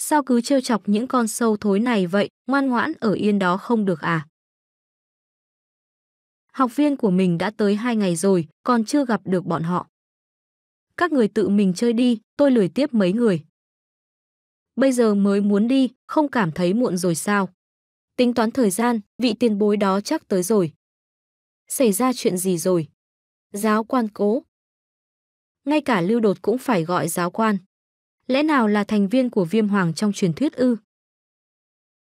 Sao cứ trêu chọc những con sâu thối này vậy, ngoan ngoãn ở yên đó không được à? Học viên của mình đã tới hai ngày rồi, còn chưa gặp được bọn họ. Các người tự mình chơi đi, tôi lười tiếp mấy người. Bây giờ mới muốn đi, không cảm thấy muộn rồi sao? Tính toán thời gian, vị tiền bối đó chắc tới rồi. Xảy ra chuyện gì rồi? Giáo quan cố. Ngay cả lưu đột cũng phải gọi giáo quan lẽ nào là thành viên của Viêm Hoàng trong truyền thuyết ư?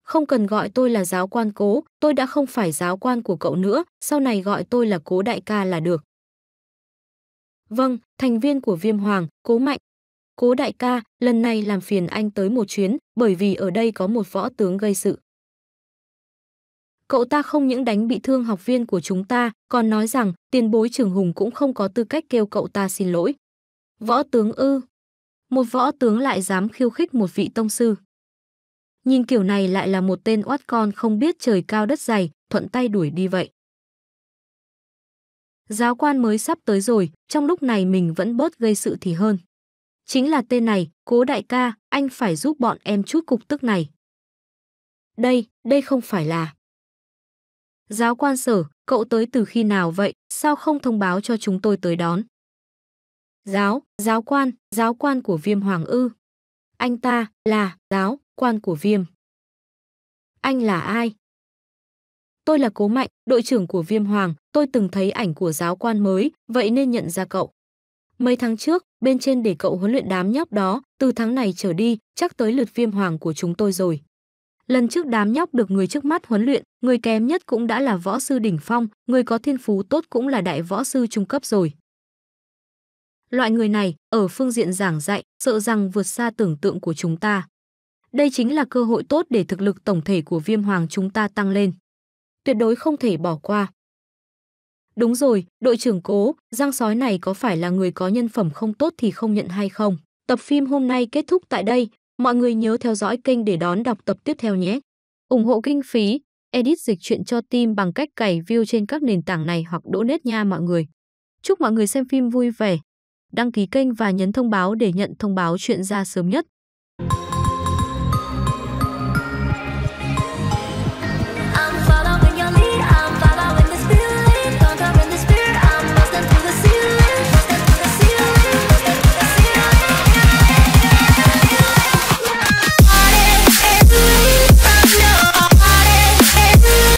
Không cần gọi tôi là giáo quan cố, tôi đã không phải giáo quan của cậu nữa, sau này gọi tôi là cố đại ca là được. Vâng, thành viên của Viêm Hoàng, cố mạnh. Cố đại ca, lần này làm phiền anh tới một chuyến, bởi vì ở đây có một võ tướng gây sự. Cậu ta không những đánh bị thương học viên của chúng ta, còn nói rằng tiền bối trưởng hùng cũng không có tư cách kêu cậu ta xin lỗi. Võ tướng ư, một võ tướng lại dám khiêu khích một vị tông sư. Nhìn kiểu này lại là một tên oát con không biết trời cao đất dày, thuận tay đuổi đi vậy. Giáo quan mới sắp tới rồi, trong lúc này mình vẫn bớt gây sự thì hơn. Chính là tên này, cố đại ca, anh phải giúp bọn em chút cục tức này. Đây, đây không phải là... Giáo quan sở, cậu tới từ khi nào vậy, sao không thông báo cho chúng tôi tới đón? Giáo, giáo quan, Giáo quan của viêm hoàng ư. Anh ta là giáo quan của viêm. Anh là ai? Tôi là Cố Mạnh, đội trưởng của Viêm Hoàng, tôi từng thấy ảnh của giáo quan mới, vậy nên nhận ra cậu. Mấy tháng trước, bên trên để cậu huấn luyện đám nhóc đó, từ tháng này trở đi, chắc tới lượt Viêm Hoàng của chúng tôi rồi. Lần trước đám nhóc được người trước mắt huấn luyện, người kém nhất cũng đã là võ sư đỉnh phong, người có thiên phú tốt cũng là đại võ sư trung cấp rồi. Loại người này, ở phương diện giảng dạy, sợ rằng vượt xa tưởng tượng của chúng ta. Đây chính là cơ hội tốt để thực lực tổng thể của viêm hoàng chúng ta tăng lên. Tuyệt đối không thể bỏ qua. Đúng rồi, đội trưởng cố, giang sói này có phải là người có nhân phẩm không tốt thì không nhận hay không? Tập phim hôm nay kết thúc tại đây. Mọi người nhớ theo dõi kênh để đón đọc tập tiếp theo nhé. ủng hộ kinh phí, edit dịch truyện cho team bằng cách cày view trên các nền tảng này hoặc đỗ nết nha mọi người. Chúc mọi người xem phim vui vẻ đăng ký kênh và nhấn thông báo để nhận thông báo chuyện ra sớm nhất.